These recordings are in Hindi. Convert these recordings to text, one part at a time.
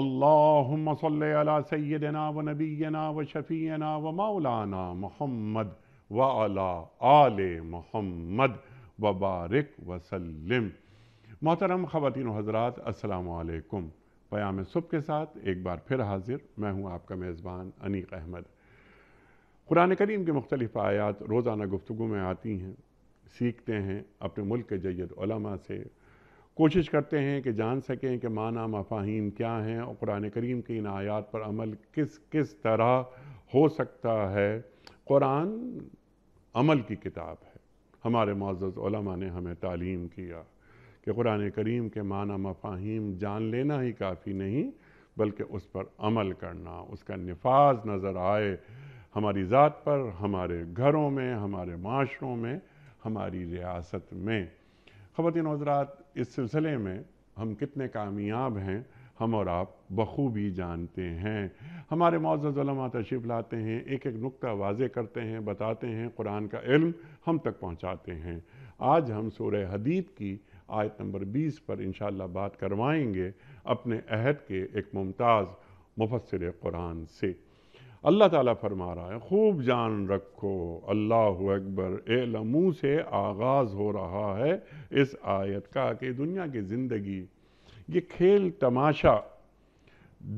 अल्लाहुम्म सल्ली व नबीना व शफीना व मौलाना मोहम्मद व अला आल मोहम्मद व बारिक वसल्लम मोहतरम ख़वान हजरात असलकुम पयाम सुबह के साथ एक बार फिर हाजिर मैं हूँ आपका मेज़बान अनीक अहमद कुरान करीम के मुख्तलिफ़ आयात रोज़ाना गुफ्तु में आती हैं सीखते हैं अपने मुल्क के जैद से कोशिश करते हैं कि जान सकें कि माना मफाहिम क्या हैं और कुरान करीम की इन आयात पर अमल किस किस तरह हो सकता है कुरान अमल की किताब है हमारे मोज़ा ने हमें तालीम किया कि कुरान करीम के माना मफाहिम जान लेना ही काफ़ी नहीं बल्कि उस पर अमल करना उसका नफाज नज़र आए हमारी ज़ात पर हमारे घरों में हमारे माशरों में हमारी रियासत में ख़वान हजरात इस सिलसिले में हम कितने कामयाब हैं हम और आप बखूबी जानते हैं हमारे मौजूदा तशीफ लाते हैं एक एक नुकता वाजे करते हैं बताते हैं कुरान का इल्म हम तक पहुँचाते हैं आज हम सूर हदीत की आयत नंबर 20 पर इन बात करवाएंगे अपने अहद के एक मुमताज़ मुफसर कुरान से अल्लाह ताला फरमा रहा है खूब जान रखो अल्लाह अकबर एलमू से आगाज़ हो रहा है इस आयत का कि दुनिया की ज़िंदगी ये खेल तमाशा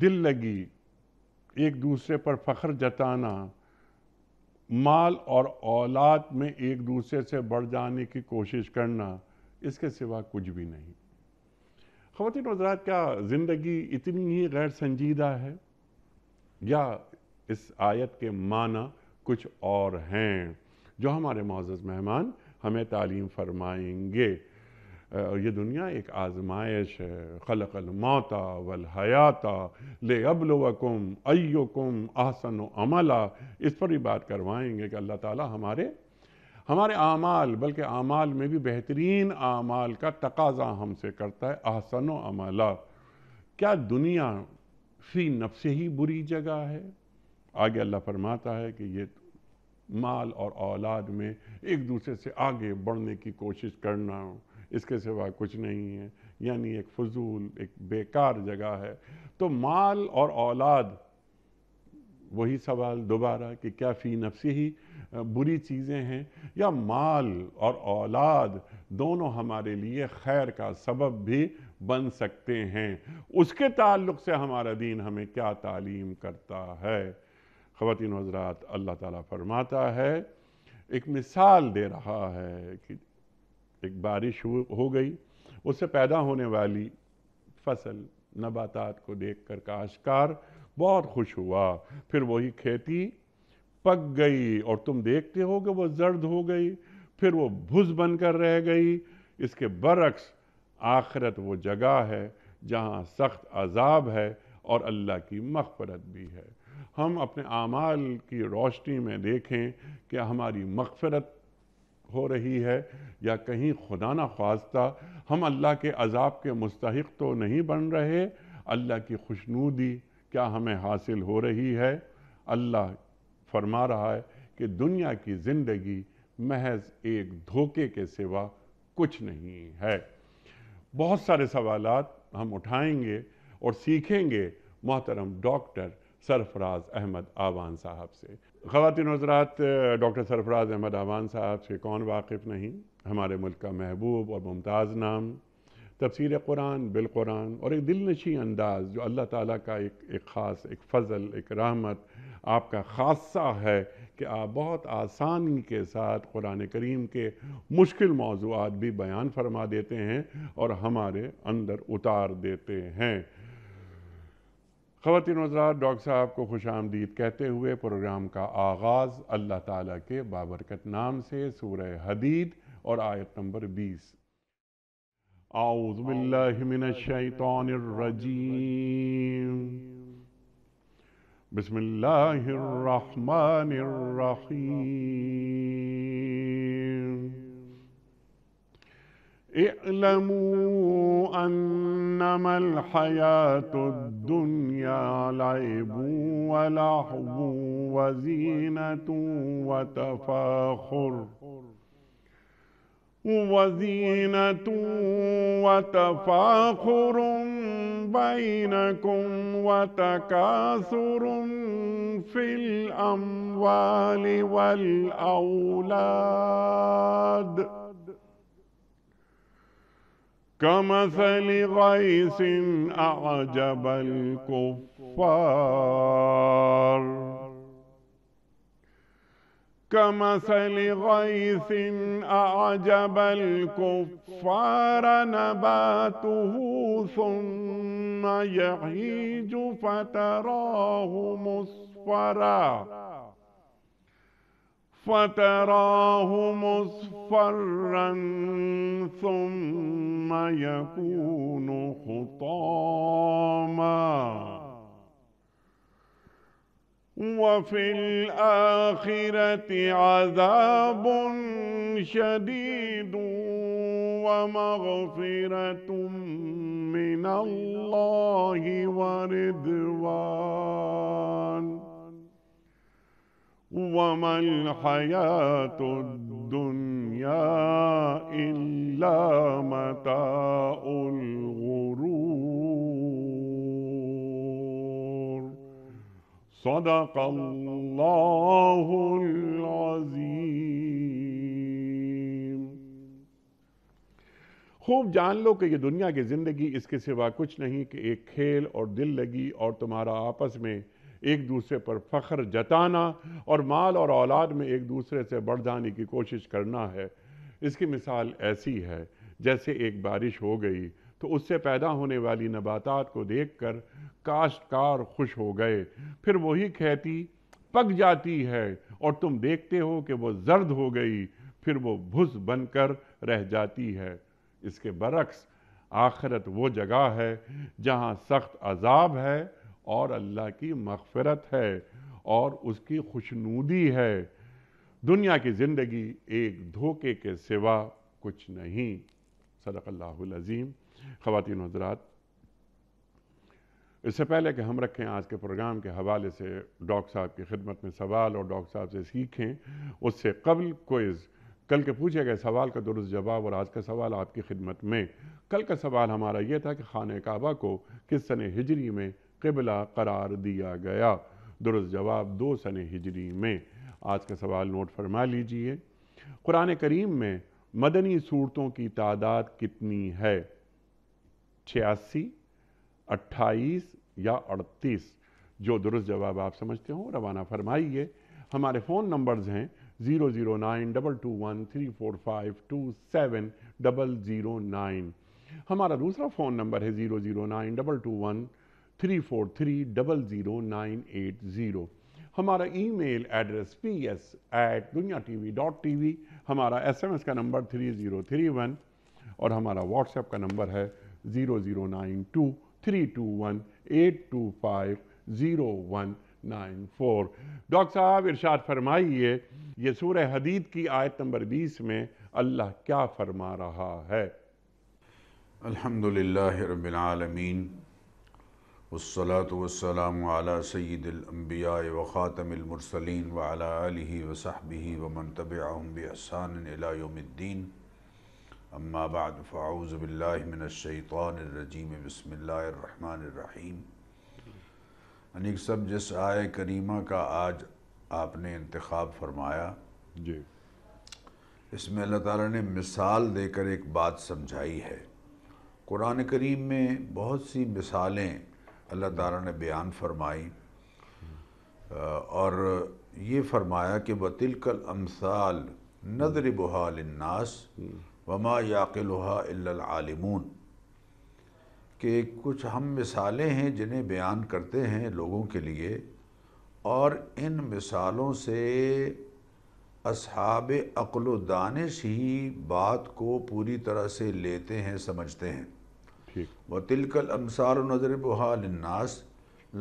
दिल लगी एक दूसरे पर फ़ख्र जताना माल और औलाद में एक दूसरे से बढ़ जाने की कोशिश करना इसके सिवा कुछ भी नहीं ख़वान हजरात क्या ज़िंदगी इतनी ही गैर संजीदा है या इस आयत के माना कुछ और हैं जो हमारे मोज़ मेहमान हमें तालीम फरमाएंगे और ये दुनिया एक आजमाइश है खलकल मौता वल हयाता ले अबलवकुम अयुकुम आसन अमला इस पर ही बात करवाएंगे कि अल्लाह ताला हमारे हमारे आमाल बल्कि आमाल में भी बेहतरीन आमाल का तकाजा हमसे करता है आसन अमला क्या दुनिया फी से ही बुरी जगह है आगे अल्लाह फरमाता है कि ये माल और औलाद में एक दूसरे से आगे बढ़ने की कोशिश करना इसके सिवा कुछ नहीं है यानी एक फजूल एक बेकार जगह है तो माल और औलाद वही सवाल दोबारा कि क्या फ़ी नफसी ही बुरी चीज़ें हैं या माल और औलाद दोनों हमारे लिए खैर का सबब भी बन सकते हैं उसके ताल्लुक से हमारा दीन हमें क्या तालीम करता है खातिन हजरात अल्लाह ताला फरमाता है एक मिसाल दे रहा है कि एक बारिश हो, हो गई उससे पैदा होने वाली फसल नबातात को देखकर काशकार बहुत खुश हुआ फिर वही खेती पक गई और तुम देखते हो कि वो जर्द हो गई फिर वो भुज बनकर रह गई इसके बरक्स आखरत वो जगह है जहाँ सख्त अजाब है और अल्लाह की मखफरत भी है हम अपने आमाल की रोशनी में देखें कि हमारी मकफरत हो रही है या कहीं खुदा न ख्वास्ता हम अल्लाह के अजाब के मुस्तक तो नहीं बन रहे अल्लाह की खुशनूदी क्या हमें हासिल हो रही है अल्लाह फरमा रहा है कि दुनिया की ज़िंदगी महज एक धोखे के सिवा कुछ नहीं है बहुत सारे सवाल हम उठाएंगे और सीखेंगे मोहतरम डॉक्टर सरफराज अहमद आवान साहब से खातिन हजरात डॉक्टर सरफराज अहमद आवान साहब से कौन वाकिफ़ नहीं हमारे मुल्क का महबूब और मुमताज़ नाम तफसर कुरान बिलकुरान और एक दिल नशी अंदाज़ जो अल्लाह ताली का एक एक ख़ास एक फ़ज़ल एक रहमत आपका खासा है कि आप बहुत आसानी के साथ कुरान करीम के मुश्किल मौजूद भी बयान फरमा देते हैं और हमारे अंदर उतार देते हैं ख़वान हजरात डॉक्टर साहब को खुश आमदीद कहते हुए प्रोग्राम का आगाज़ अल्लाह ताला के बाबरकत नाम से सूरह हदीद और आयत नंबर बीस आउज़बिल्लिमिनशैतानरजीम बिस्मिल्लाहिर्रहमानिर्रहीम اعلموا أنما الحياة الدنيا لعب ولحظ وزينة وتفاخر وزينة وتفاخر بينكم وتكاثر في الأموال والأولاد كمثل غيث أعجب الكفار كمثل غيث أعجب الكفار نباته ثم يعيج فتراه مصفرا فتراه مصفرا ثم يكون حطاما وفي الآخرة عذاب شديد ومغفرة من الله ورضوان वमल हयात दुनिया इल्ला मताउल गुरूर सदक अल्लाहुल अजीम खूब जान लो कि ये दुनिया की ज़िंदगी इसके सिवा कुछ नहीं कि एक खेल और दिल लगी और तुम्हारा आपस में एक दूसरे पर फ़ख्र जताना और माल और औलाद में एक दूसरे से बढ़ जाने की कोशिश करना है इसकी मिसाल ऐसी है जैसे एक बारिश हो गई तो उससे पैदा होने वाली नबातात को देख कर काश्तकार खुश हो गए फिर वही खेती पक जाती है और तुम देखते हो कि वो जर्द हो गई फिर वो भुस बनकर रह जाती है इसके बरक्स आखरत वो जगह है जहाँ सख्त अजाब है और अल्लाह की मगफरत है और उसकी खुशनूदी है दुनिया की ज़िंदगी एक धोखे के सिवा कुछ नहीं सदक़ल्लाज़ीम ख़वान हजरात इससे पहले कि हम रखें आज के प्रोग्राम के हवाले से डॉक्टर साहब की खिदमत में सवाल और डॉक्टर साहब से सीखें उससे कबल कोइज़ कल के पूछे गए सवाल का दुरुस्त जवाब और आज का सवाल आपकी खिदमत में कल का सवाल हमारा ये था कि खान काबा को किस सन हिजरी में किबला करार दिया गया दुरुस्त जवाब दो सन हिजरी में आज का सवाल नोट फरमा लीजिए कुरान करीम में मदनी सूरतों की तादाद कितनी है छियासी अट्ठाईस या अड़तीस जो दुरुस्त जवाब आप समझते हो रवाना फरमाइए हमारे फ़ोन नंबर्स हैं zero zero nine double two one three four five two seven double zero nine हमारा दूसरा फ़ोन नंबर है zero zero nine double two one three four three double zero nine eight zero हमारा email address P S at Duniya T V dot T V हमारा एस एम एस का number three zero three one और हमारा व्हाट्सएप का नंबर है zero zero nine two three two one eight two five zero one nine four doctor साहब इर्शाद फरमाइए ये सूर हदीद की आयत नंबर बीस में अल्लाह क्या फरमा रहा है अल्हम्दुलिल्लाह रब्बिल आलमीन वसलातम بعد ख़ातमसलिन بالله من الشيطان الرجيم بسم अम्माबाद الرحمن बसमीम अनिक सब जिस आय करीमा का आज आपने इंतखब फरमाया जी इसमें अल्लाह ताला ने मिसाल देकर एक बात समझाई है कुरान करीम में बहुत सी मिसालें अल्लाह ताला ने बयान फरमाई और ये फरमाया कि बतिलकल अमसाल नदर बहालनास वमा याकिलहामून के कुछ हम मिसालें हैं जिन्हें बयान करते हैं लोगों के लिए और इन मिसालों से अब अकल दानश ही बात को पूरी तरह से लेते हैं समझते हैं व तिलकल अनसार नज़र बहालनास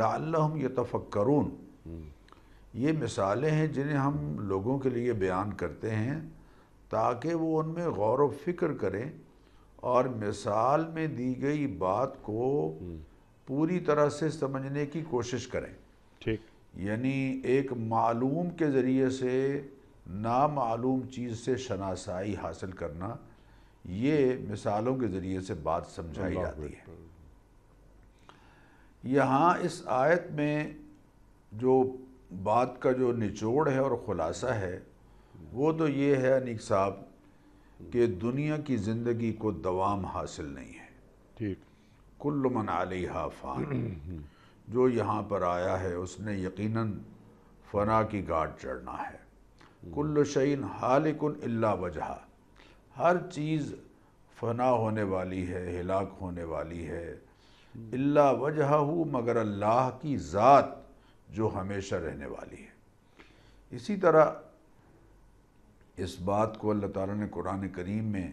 लाम यतफ़क्रून ये मिसालें हैं जिन्हें हम लोगों के लिए बयान करते हैं ताकि वो उनमें गौर व फिक्र करें और मिसाल में दी गई बात को हम्म। पूरी तरह से समझने की कोशिश करें ठीक यानी एक मालूम के ज़रिए से नामालूम चीज़ से शनासाई हासिल करना ये मिसालों के ज़रिए से बात समझाई जाती है यहाँ इस आयत में जो बात का जो निचोड़ है और ख़ुलासा है वो तो ये है अनिक साहब कि दुनिया की ज़िंदगी को दवाम हासिल नहीं है ठीक कुल्लु मन आलिहा हाफान जो यहाँ पर आया है उसने यकीनन फ़ना की गाट चढ़ना है कुल्लु शैन हालिकुन अल्ला वजहा हर चीज़ फना होने वाली है हिलाक होने वाली है अल्ला वजह मगर अल्लाह की ज़ात जो हमेशा रहने वाली है इसी तरह इस बात को अल्लाह ताला ने कुरान करीम में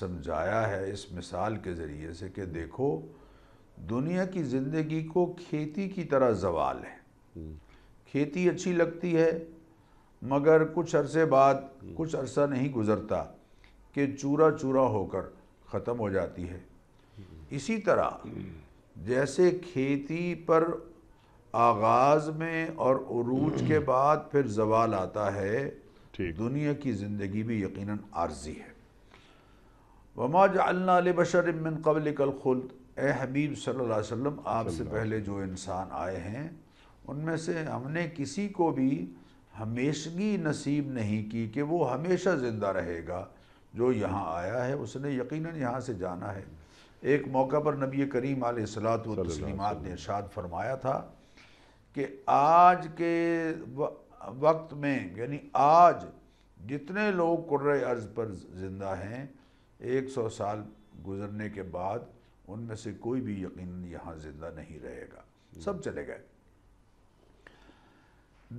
समझाया है इस मिसाल के ज़रिए से कि देखो दुनिया की ज़िंदगी को खेती की तरह जवाल है खेती अच्छी लगती है मगर कुछ अरसे बाद कुछ अरसा नहीं गुज़रता के चूरा चूरा होकर ख़त्म हो जाती है इसी तरह जैसे खेती पर आगाज़ में और अरूज के बाद फिर जवाल आता है दुनिया की ज़िंदगी भी यकीनन आर्जी है वमा जल्ला बशर मिन कबल कल खुल्द ए हबीब सल्लल्लाहु अलैहि वसल्लम आपसे पहले जो इंसान आए हैं उनमें से हमने किसी को भी हमेशगी नसीब नहीं की कि वो हमेशा ज़िंदा रहेगा जो यहाँ आया है उसने यकीनन यहाँ से जाना है एक मौका पर नबी करीम सलात तस्लिमात ने इरशाद फरमाया था कि आज के वक्त में यानी आज जितने लोग कुर्र अर्ज़ पर ज़िंदा हैं एक सौ साल गुजरने के बाद उनमें से कोई भी यकीन यहाँ ज़िंदा नहीं रहेगा सब चले गए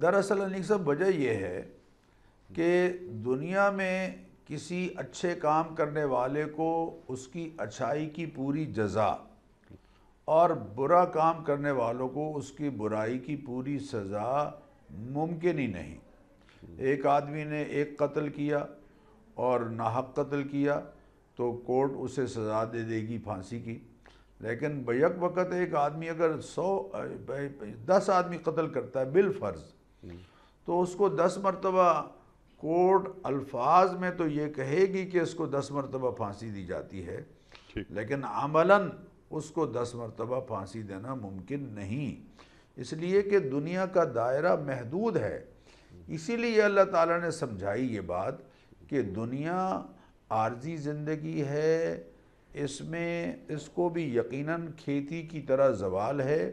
दरअसल अनिक सब वजह यह है कि दुनिया में किसी अच्छे काम करने वाले को उसकी अच्छाई की पूरी जजा और बुरा काम करने वालों को उसकी बुराई की पूरी सज़ा मुमकिन ही नहीं एक आदमी ने एक कत्ल किया और नाहक कत्ल किया तो कोर्ट उसे सज़ा दे देगी फांसी की लेकिन बैक वक़्त एक आदमी अगर सौ दस आदमी कत्ल करता है बिल फर्ज तो उसको दस मरतबा कोर्ट अल्फाज में तो ये कहेगी कि इसको दस मरतबा फांसी दी जाती है लेकिन अमला उसको दस मरतबा फांसी देना मुमकिन नहीं इसलिए कि दुनिया का दायरा महदूद है इसीलिए अल्लाह ताला ने समझाई ये बात कि दुनिया आर्जी ज़िंदगी है इसमें इसको भी यकीनन खेती की तरह जवाल है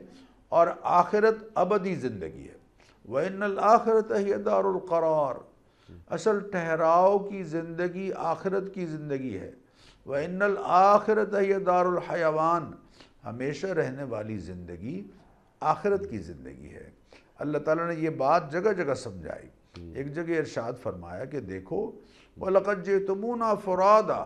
और आखिरत अबदी ज़िंदगी है वन आखिरत ही करार असल ठहराव की ज़िंदगी आखिरत की ज़िंदगी है व इनल आखिरत है हमेशा रहने वाली ज़िंदगी आखिरत की ज़िंदगी है अल्लाह ताला ने यह बात जगह जगह समझाई हम्म। एक जगह इरशाद फरमाया कि देखो जे तुमूना फुरादा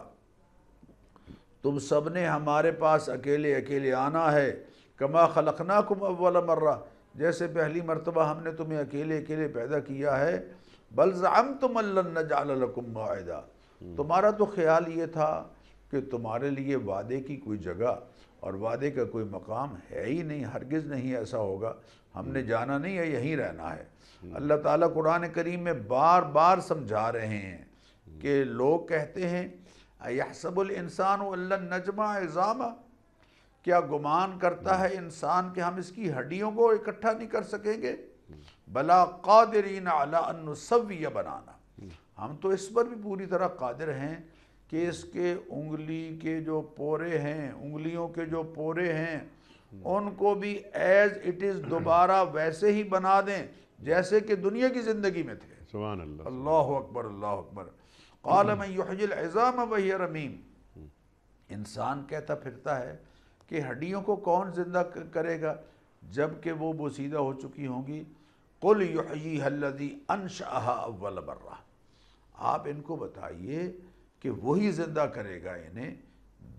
तुम सब ने हमारे पास अकेले अकेले आना है कमा खलकना कुम अव्वल मर्रा जैसे पहली मरतबा हमने तुम्हें अकेले अकेले पैदा किया है बलज़ाम तुम जालकुमदा तुम्हारा तो ख्याल ये था कि तुम्हारे लिए वादे की कोई जगह और वादे का कोई मकाम है ही नहीं हरगिज़ नहीं ऐसा होगा हमने हम्म। जाना नहीं है यहीं रहना है हम्म। अल्लाह ताला कुरान करीम में बार बार समझा रहे हैं हम्म। कि लोग कहते हैं यसबुल इंसान नजमा एजामा क्या गुमान करता है इंसान कि हम इसकी हड्डियों को इकट्ठा नहीं कर सकेंगे बला कादरीन अलासविया बनाना हम तो इस पर भी पूरी तरह कादिर हैं कि इसके उंगली के जो पोरे हैं उंगलियों के जो पोरे हैं उनको भी एज इट इज़ दोबारा वैसे ही बना दें जैसे कि दुनिया की ज़िंदगी में थे अल्लाह अकबर अल्लाह अकबर काल में हम्म। वही रमीम इंसान कहता फिरता है कि हड्डियों को कौन ज़िंदा करेगा जबकि वो बोसीदा हो चुकी होंगी कुल यही अंश अनशाह अव्वल बर्रा आप इनको बताइए कि वही जिंदा करेगा इन्हें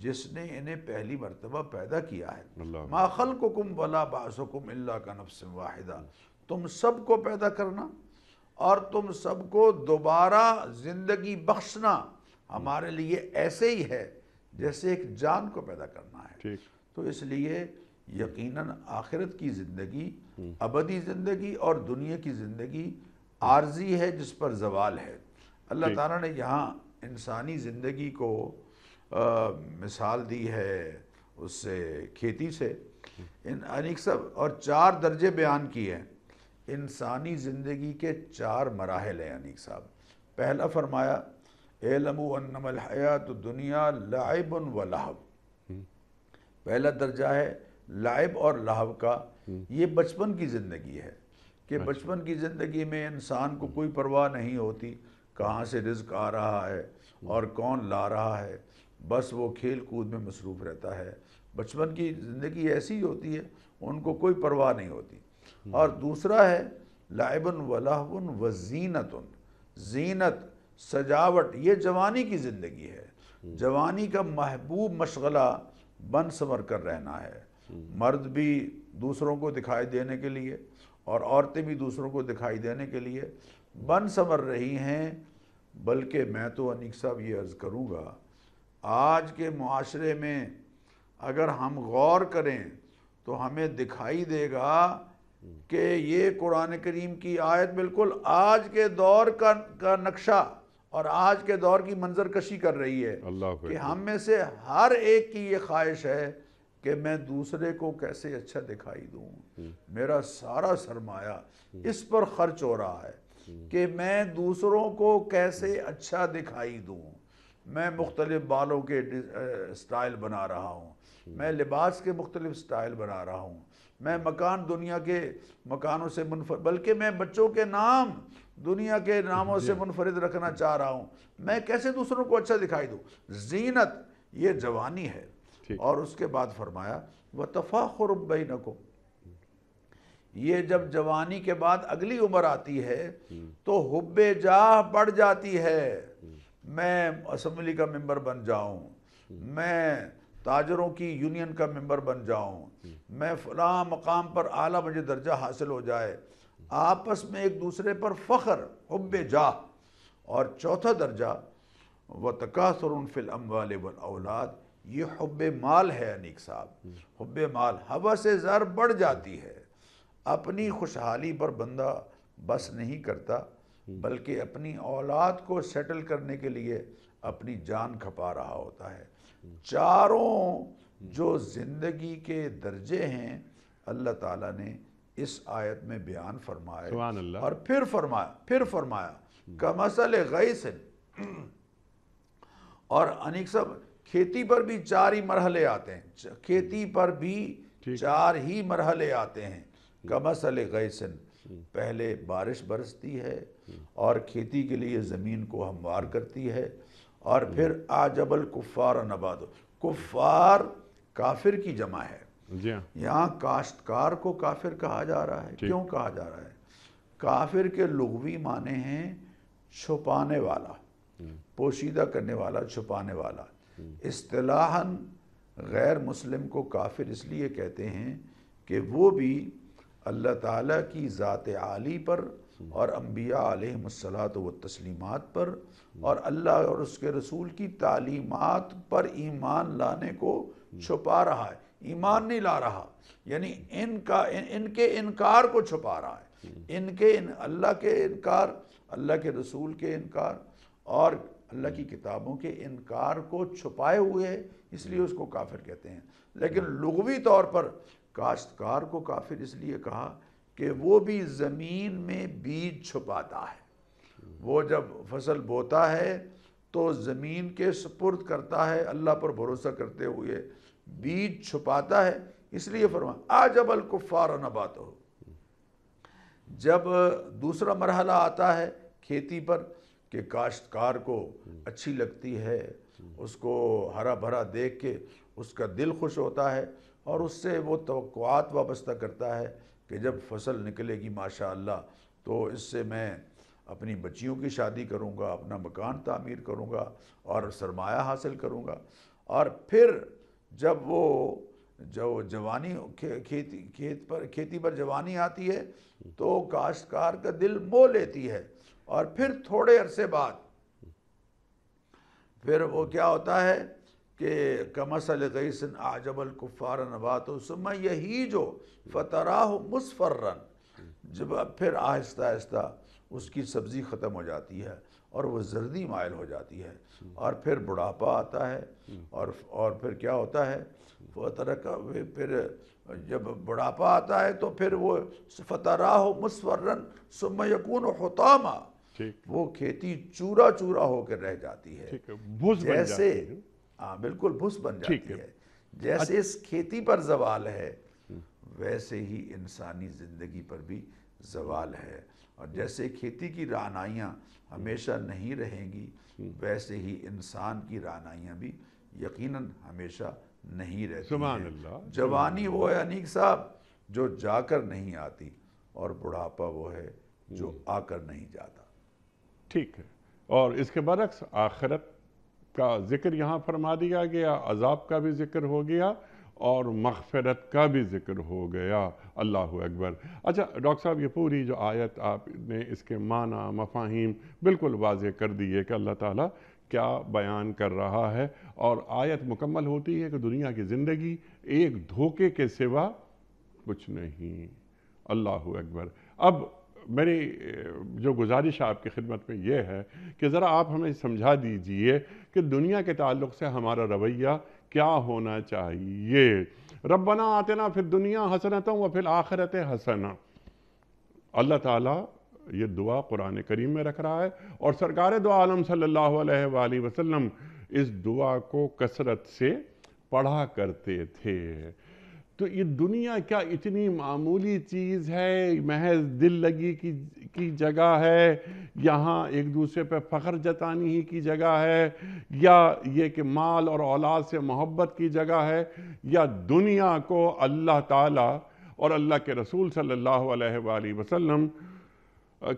जिसने इन्हें पहली मरतबा पैदा किया है माखल को कुम वला बासकुम अल्लाह का नफ्स वाहिदा तुम सबको पैदा करना और तुम सबको दोबारा ज़िंदगी बख्शना हमारे लिए ऐसे ही है जैसे एक जान को पैदा करना है तो इसलिए यकीनन आखिरत की ज़िंदगी अबदी ज़िंदगी और दुनिया की ज़िंदगी आर्जी है जिस पर जवाल है अल्लाह ताला ने यहाँ इंसानी ज़िंदगी को आ, मिसाल दी है उससे खेती से इन अनेक सब और चार दर्जे बयान किए हैं इंसानी ज़िंदगी के चार मराहल हैं अनेक साहब पहला फरमाया एलमयात दुनिया लाइब व लाहब हम्म। पहला दर्जा है लाइब और लाहब का हम्म। ये बचपन की ज़िंदगी है कि अच्छा। बचपन की ज़िंदगी में इंसान को कोई परवाह नहीं होती कहाँ से रिज्क आ रहा है और कौन ला रहा है बस वो खेल कूद में मसरूफ़ रहता है बचपन की ज़िंदगी ऐसी होती है उनको कोई परवाह नहीं होती हम्म। और दूसरा है लाइबन वलाहन व जीनत जीनत सजावट ये जवानी की ज़िंदगी है हम्म। जवानी का महबूब मशगला बन संवर कर रहना है मर्द भी दूसरों को दिखाई देने के लिए और औरतें भी दूसरों को दिखाई देने के लिए बन संवर रही हैं बल्कि मैं तो अनिक साहब ये अर्ज़ करूँगा आज के माशरे में अगर हम गौर करें तो हमें दिखाई देगा कि ये कुरान करीम की आयत बिल्कुल आज के दौर का का नक्शा और आज के दौर की मंजरकशी कर रही है कि हम में से हर एक की ये ख्वाहिश है कि मैं दूसरे को कैसे अच्छा दिखाई दूँ मेरा सारा सरमाया इस पर खर्च हो रहा है कि मैं दूसरों को कैसे अच्छा दिखाई दूँ मैं मुख्तलिफ बालों के स्टाइल बना रहा हूँ मैं लिबास के मुख्तलिफ स्टाइल बना रहा हूँ मैं मकान दुनिया के मकानों से मुनफर बल्कि मैं बच्चों के नाम दुनिया के नामों से मुनफरद रखना चाह रहा हूँ मैं कैसे दूसरों को अच्छा दिखाई दूँ जीनत ये जवानी है और उसके बाद फरमाया वह तफ़ाखुर न नको ये जब जवानी के बाद अगली उम्र आती है हम्म। तो हुब्बे जाह बढ़ जाती है हम्म। मैं असम्बली का मेंबर बन जाऊं हम्म। मैं ताजरों की यूनियन का मेंबर बन जाऊं मैं फला मकाम पर आला मुझे दर्जा हासिल हो जाए आपस में एक दूसरे पर फ़ख्र हुब्बे जाह और चौथा दर्जा व तकासर फिल वाले वल औलाद ये हब माल है अनिक साहब हब माल हवा से ज़र बढ़ जाती है अपनी खुशहाली पर बंदा बस नहीं करता बल्कि अपनी औलाद को सेटल करने के लिए अपनी जान खपा रहा होता है चारों जो ज़िंदगी के दर्जे हैं अल्लाह ताला ने इस आयत में बयान फरमाया और फिर फरमाया फिर फरमाया कमसल गई और अनिक सब खेती पर भी चार ही मरहले आते हैं खेती पर भी चार ही मरहले आते हैं हम्म। कमसल गैसन हम्म। पहले बारिश बरसती है हम्म। और खेती के लिए ज़मीन को हमवार करती है और फिर आजबल कुफ़ार नबाद कुफ़ार काफिर की जमा है हाँ। यहाँ काश्तकार को काफिर कहा जा रहा है क्यों कहा जा रहा है काफिर के लुगवी माने हैं छुपाने वाला पोशीदा करने वाला छुपाने वाला असलाहन गैर मुस्लिम को काफिर इसलिए कहते हैं कि वो भी अल्लाह ताला की ज़ात आली पर और अम्बिया आलमसलात व तस्लीमत पर और अल्लाह और उसके रसूल की तालीमत पर ईमान लाने को छुपा रहा है ईमान नहीं ला रहा यानी इनका इन, इनके इनकार को छुपा रहा है इनके इन अल्लाह के इनकार अल्लाह के रसूल के इनकार और अल्लाह की हम्म। किताबों के इनकार को छुपाए हुए है इसलिए हम्म। उसको काफिर कहते हैं हम्म। लेकिन लगवी तौर पर काश्तकार को काफिर इसलिए कहा कि वो भी ज़मीन में बीज छुपाता है वो जब फसल बोता है तो ज़मीन के सपुर्द करता है अल्लाह पर भरोसा करते हुए बीज छुपाता है इसलिए फरमा आ जब अलकुफ़ार नबात हो जब दूसरा मरहला आता है खेती पर कि काश्तकार को अच्छी लगती है उसको हरा भरा देख के उसका दिल खुश होता है और उससे वो तो वाबस्ता करता है कि जब फसल निकलेगी माशा तो इससे मैं अपनी बच्चियों की शादी करूँगा अपना मकान तामीर करूँगा और सरमाया हासिल करूँगा और फिर जब वो जब जवानी खे, खेती खेत पर खेती पर जवानी आती है तो काश्तकार का दिल मोह लेती है और फिर थोड़े अरसे बाद फिर वो क्या होता है कि कमसल गईसन आजबल कुफ़ार नबात उसमें यही जो फतराह मुसफर्रन जब फिर आहिस्ता आहिस्ता उसकी सब्ज़ी ख़त्म हो जाती है और वो जर्दी मायल हो जाती है और फिर बुढ़ापा आता है और और फिर क्या होता है फतरह का फिर जब बुढ़ापा आता है तो फिर वो फतराह मुसफर्रन सुम यकून हतामा वो खेती चूरा चूरा होकर रह जाती है भुस जैसे हाँ बिल्कुल भुस बन जाती है जैसे इस खेती पर जवाल है हम्म। वैसे ही इंसानी ज़िंदगी पर भी जवाल है और जैसे खेती की रानाइयाँ हमेशा नहीं रहेंगी हम्म। वैसे ही इंसान की रानाइयाँ भी यकीनन हमेशा नहीं रहती जवानी वो है अनीक साहब जो जाकर नहीं आती और बुढ़ापा वो है जो हम्म। आकर नहीं जाता ठीक है और इसके बरक्स आखरत का जिक्र यहाँ फरमा दिया गया अजाब का भी जिक्र हो गया और मगफरत का भी जिक्र हो गया अल्लाह अकबर अच्छा डॉक्टर साहब ये पूरी जो आयत आपने इसके माना मफाहिम बिल्कुल वाज कर दी है कि अल्लाह ताला क्या बयान कर रहा है और आयत मुकम्मल होती है कि दुनिया की ज़िंदगी एक धोखे के सिवा कुछ नहीं अल्लाह अकबर अब मेरी जो गुजारिश है आपकी खिदमत में ये है कि ज़रा आप हमें समझा दीजिए कि दुनिया के ताल्लुक से हमारा रवैया क्या होना चाहिए रबना आते ना फिर दुनिया हसनत व फिर आखिरत हसना अल्लाह ताला ये दुआ कुरान करीम में रख रहा है और सरकार दो आलम सल्ला वसलम इस दुआ को कसरत से पढ़ा करते थे तो ये दुनिया क्या इतनी मामूली चीज़ है महज दिल लगी की की जगह है यहाँ एक दूसरे पे फ़ख्र जतानी ही की जगह है या ये कि माल और औलाद से मोहब्बत की जगह है या दुनिया को अल्लाह ताला और अल्लाह के रसूल सल्लल्लाहु अलैहि वसल्लम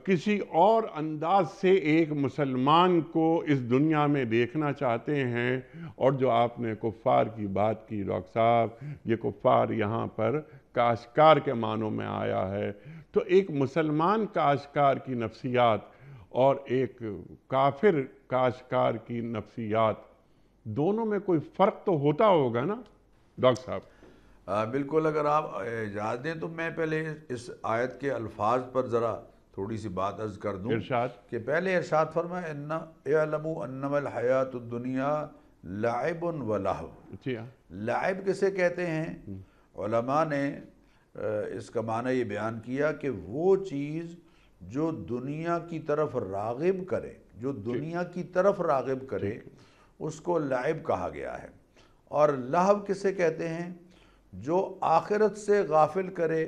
किसी और अंदाज से एक मुसलमान को इस दुनिया में देखना चाहते हैं और जो आपने कुफ़ार की बात की डॉक्टर साहब ये कुफ़ार यहाँ पर काशकार के मानों में आया है तो एक मुसलमान काशकार की नफ्सियात और एक काफिर काशकार की नफसियात दोनों में कोई फ़र्क तो होता होगा ना डॉक्टर साहब बिल्कुल अगर आप एजाज़ दें तो मैं पहले इस आयत के अल्फाज पर ज़रा थोड़ी सी बात अर्ज कर दूं इरशाद कि पहले इरशाद फरमाए लाइब हयात दुनिया हाँ। लाइब किसे कहते हैं हम्म। ने इसका माना ये बयान किया कि वो चीज़ जो दुनिया की तरफ रागिब करे जो दुनिया की तरफ रागिब करे उसको लाइब कहा गया है और लहब किसे कहते हैं जो आखिरत से गाफिल करे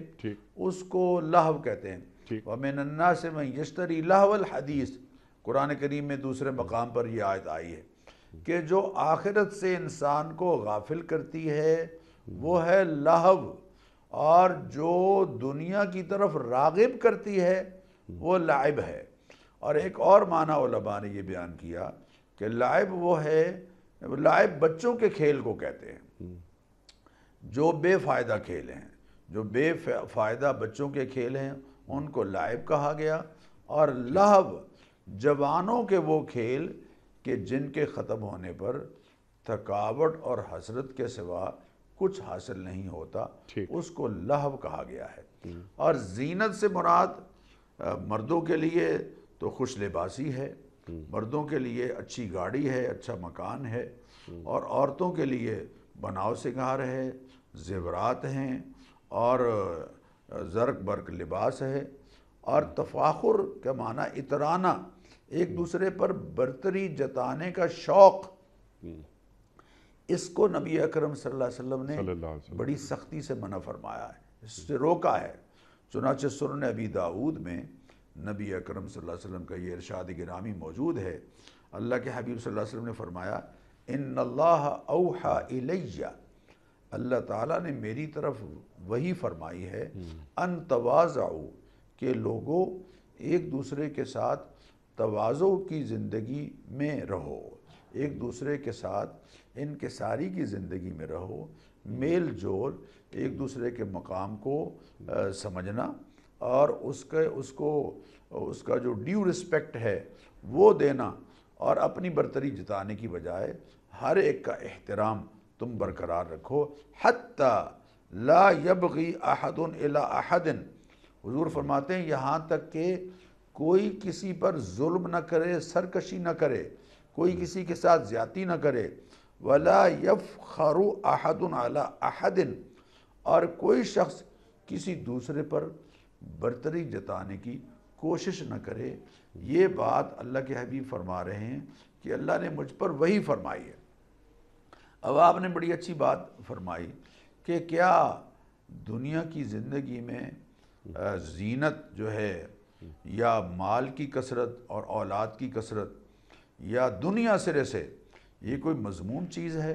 उसको लहब कहते हैं वमन्ना से मैं यशतर इलावल हदीस कुरान करीम में दूसरे मकाम पर यह आयत आई है कि जो आखिरत से इंसान को गाफिल करती है वो है लहव और जो दुनिया की तरफ रागिब करती है वो लाइब है और एक और माना ने यह बयान किया कि लाइब वो है लाइब बच्चों के खेल को कहते हैं जो बेफ़ायदा खेल हैं जो बेफ़ायदा बच्चों के खेल हैं उनको लाइब कहा गया और लहब जवानों के वो खेल के जिनके ख़त्म होने पर थकावट और हसरत के सिवा कुछ हासिल नहीं होता उसको लहब कहा गया है हम्म। और जीनत से मुराद मर्दों के लिए तो खुश लिबासी है हम्म। मर्दों के लिए अच्छी गाड़ी है अच्छा मकान है हम्म। और औरतों के लिए बनाव सिंगार है जेवरात हैं और ज़रक बर्क लिबास है और तफाखुर का माना इतराना एक दूसरे पर बरतरी जताने का शौक़ इसको नबी अकरम सल्लल्लाहु अलैहि वसल्लम ने बड़ी सख्ती से मना फरमाया है इससे रोका है चुनाच सुरन अबी दाऊद में नबी अकरम सल्लल्लाहु अलैहि वसल्लम का ये इरशाद गिरामी मौजूद है अल्लाह के हबीब सल्लल्लाहु अलैहि वसल्लम ने फरमाया इन अल्लाह इलैया अल्लाह ताला ने मेरी तरफ वही फरमाई है हम्म। अन तवाज़ाओ के लोगों एक दूसरे के साथ तवाज़ो की ज़िंदगी में रहो एक दूसरे के साथ इनके सारी की ज़िंदगी में रहो हम्म। मेल जोल एक दूसरे के मकाम को आ, समझना और उसके उसको उसका जो ड्यू रिस्पेक्ट है वो देना और अपनी बरतरी जताने की बजाय हर एक का एहतराम तुम बरकरार रखो हती ला यबगी अहदन अहदन हजूर फरमाते हैं यहाँ तक कि कोई किसी पर जुल्म न करे सरकशी न करे कोई किसी के साथ ज़्यादती न करे वला यफ खरु अहदन अला और कोई शख्स किसी दूसरे पर बरतरी जताने की कोशिश न करे ये बात अल्लाह के हबीब फरमा रहे हैं कि अल्लाह ने मुझ पर वही फरमाई है अब आपने बड़ी अच्छी बात फरमाई कि क्या दुनिया की ज़िंदगी में जीनत जो है या माल की कसरत और औलाद की कसरत या दुनिया सिरे से ये कोई मजमून चीज़ है